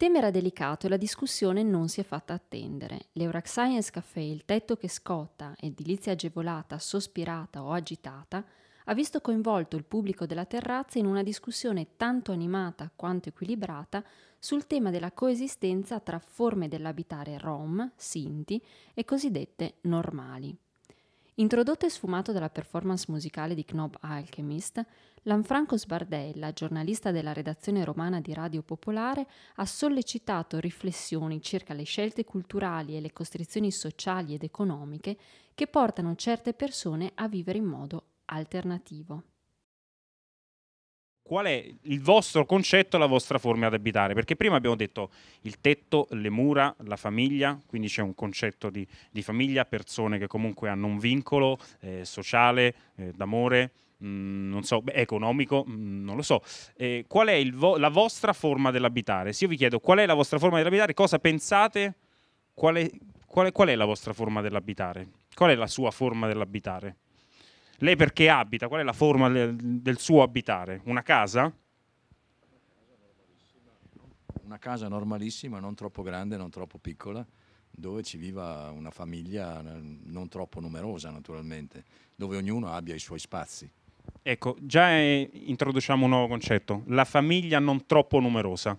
tema era delicato e la discussione non si è fatta attendere. L'Eurac Science Café, il tetto che scotta, edilizia agevolata, sospirata o agitata, ha visto coinvolto il pubblico della terrazza in una discussione tanto animata quanto equilibrata sul tema della coesistenza tra forme dell'abitare rom, sinti e cosiddette normali. Introdotto e sfumato dalla performance musicale di Knob Alchemist, Lanfranco Sbardella, giornalista della redazione romana di Radio Popolare, ha sollecitato riflessioni circa le scelte culturali e le costrizioni sociali ed economiche che portano certe persone a vivere in modo alternativo qual è il vostro concetto, la vostra forma di abitare? Perché prima abbiamo detto il tetto, le mura, la famiglia, quindi c'è un concetto di, di famiglia, persone che comunque hanno un vincolo eh, sociale, eh, d'amore, mh, mm, non so, beh, economico, mh, mm, non lo so. Eh, qual è vo- la vostra forma dell'abitare? Se io vi chiedo qual è la vostra forma dell'abitare, cosa pensate? Qual è, qual è, qual è la vostra forma dell'abitare? Qual è la sua forma dell'abitare? Lei perché abita? Qual è la forma del suo abitare? Una casa? Una casa normalissima, non troppo grande, non troppo piccola, dove ci viva una famiglia non troppo numerosa naturalmente, dove ognuno abbia i suoi spazi. Ecco, già è, eh, introduciamo un nuovo concetto, la famiglia non troppo numerosa.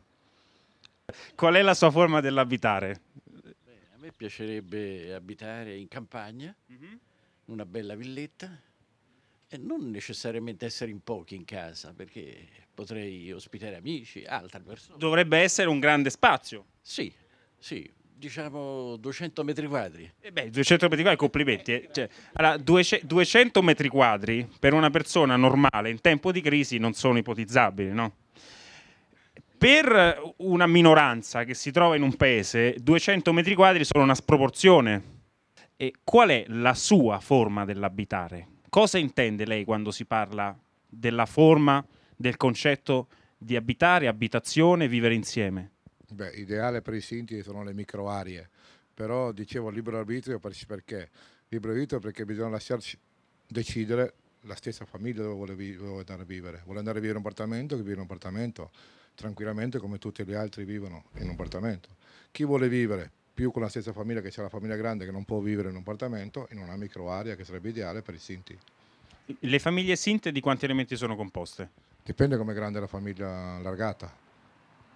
Qual è la sua forma dell'abitare? Beh, a me piacerebbe abitare in campagna, mm -hmm. una bella villetta, e non necessariamente essere in pochi in casa, perché potrei ospitare amici, altre persone. Dovrebbe essere un grande spazio. Sì, sì, diciamo 200 metri quadri. Eh beh, 200 metri quadri, complimenti. Eh. Cioè, allora, 200 metri quadri per una persona normale in tempo di crisi non sono ipotizzabili, no? Per una minoranza che si trova in un paese, 200 metri quadri sono una sproporzione. E qual è la sua forma dell'abitare? Cosa intende lei quando si parla della forma, del concetto di abitare, abitazione, vivere insieme? Beh, ideale per i sinti sono le microarie, però dicevo libero arbitrio perché? Libero arbitrio perché bisogna lasciarci decidere la stessa famiglia dove vuole, vi- dove andare a vivere. Vuole andare a vivere in un appartamento, che vive in un appartamento, tranquillamente come tutti gli altri vivono in un appartamento. Chi vuole vivere più con la stessa famiglia che c'è la famiglia grande che non può vivere in un appartamento, in una microarea che sarebbe ideale per i sinti. Le famiglie sinte di quanti elementi sono composte? Dipende come grande è la famiglia allargata.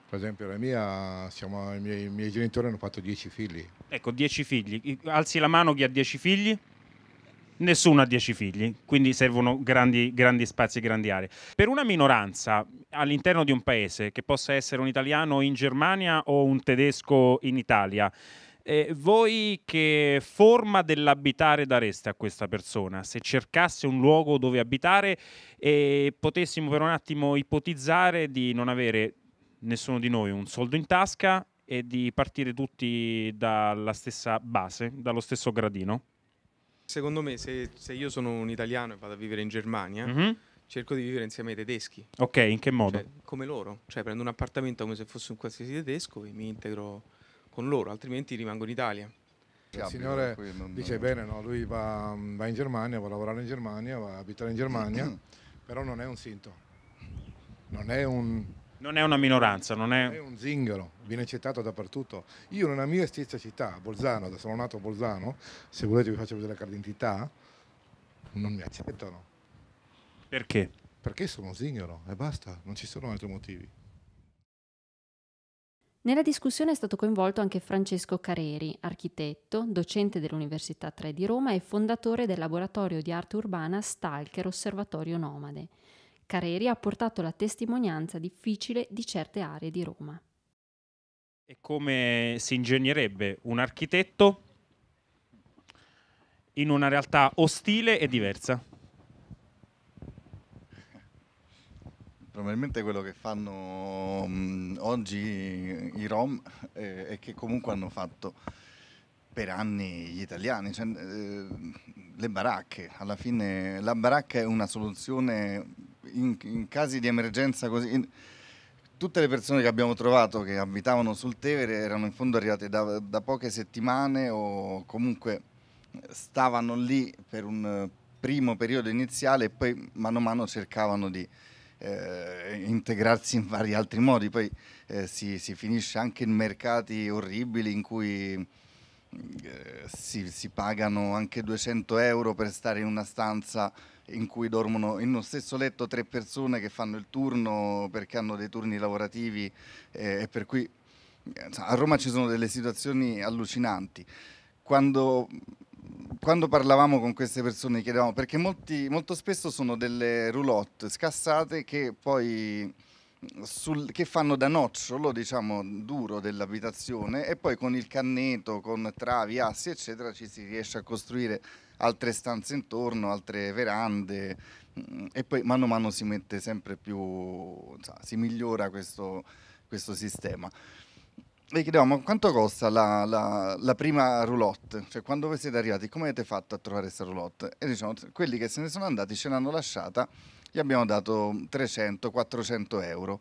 Per esempio la mia, siamo, i, miei, i, miei, genitori hanno fatto dieci figli. Ecco, dieci figli. Alzi la mano chi ha dieci figli? Nessuno ha dieci figli, quindi servono grandi, grandi spazi e grandi aree. Per una minoranza, all'interno di un paese, che possa essere un italiano in Germania o un tedesco in Italia, eh, voi che forma dell'abitare dareste a questa persona? Se cercasse un luogo dove abitare e potessimo per un attimo ipotizzare di non avere nessuno di noi un soldo in tasca e di partire tutti dalla stessa base, dallo stesso gradino? Secondo me, se, se io sono un italiano e vado a vivere in Germania, mm-hmm cerco di vivere insieme ai tedeschi. Ok, in che modo? Cioè, come loro, cioè prendo un appartamento come se fosse un qualsiasi tedesco e mi integro con loro, altrimenti rimango in Italia. Il signore dice bene, no? lui va, mm, va, in Germania, va a lavorare in Germania, va a abitare in Germania, però non è un sinto, non è un... Non è una minoranza, non è... è un zingaro, viene accettato dappertutto. Io nella mia stessa città, Bolzano, da sono nato a Bolzano, se volete vi faccio vedere la carta d'identità, non mi accettano perché? Perché sono zignaro e basta, non ci sono altri motivi. Nella discussione è stato coinvolto anche Francesco Careri, architetto, docente dell'Università 3 di Roma e fondatore del laboratorio di arte urbana Stalker Osservatorio Nomade. Careri ha portato la testimonianza difficile di certe aree di Roma. E come si ingegnerebbe un architetto in una realtà ostile e diversa? probabilmente quello che fanno mh, mm, oggi i Rom eh, che comunque hanno fatto per anni gli italiani, cioè, eh, le baracche, alla fine la baracca è una soluzione in, in casi di emergenza così... In, tutte le persone che abbiamo trovato che abitavano sul Tevere erano in fondo arrivate da, da poche settimane o comunque stavano lì per un primo periodo iniziale e poi mano a mano cercavano di eh, integrarsi in vari altri modi, poi eh, si, si, finisce anche in mercati orribili in cui eh, si, si, pagano anche 200 euro per stare in una stanza in cui dormono in uno stesso letto tre persone che fanno il turno perché hanno dei turni lavorativi eh, e per cui eh, a Roma ci sono delle situazioni allucinanti. Quando quando parlavamo con queste persone chiedevamo, perché molti, molto spesso sono delle roulotte scassate che poi sul, che fanno da nocciolo, diciamo, duro dell'abitazione e poi con il canneto, con travi, assi, eccetera, ci si riesce a costruire altre stanze intorno, altre verande mm, e poi mano a mano si mette sempre più, insomma, si migliora questo, questo sistema le chiediamo quanto costa la, la, la, prima roulotte, cioè quando voi siete arrivati come avete fatto a trovare questa roulotte e diciamo quelli che se ne sono andati ce l'hanno lasciata, gli abbiamo dato 300-400 euro.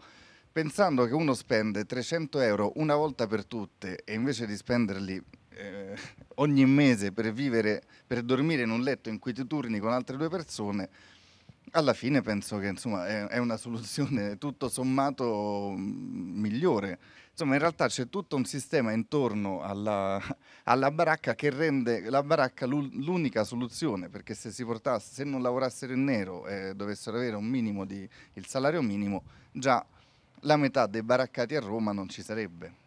Pensando che uno spende 300 euro una volta per tutte e invece di spenderli eh, ogni mese per vivere, per dormire in un letto in cui ti turni con altre due persone, alla fine penso che insomma, è, è una soluzione tutto sommato mm, migliore. Insomma, in realtà c'è tutto un sistema intorno alla, alla baracca che rende la baracca l'unica soluzione, perché se, portasse, se non lavorassero in nero e eh, dovessero avere un minimo di, il salario minimo, già la metà dei baraccati a Roma non ci sarebbe.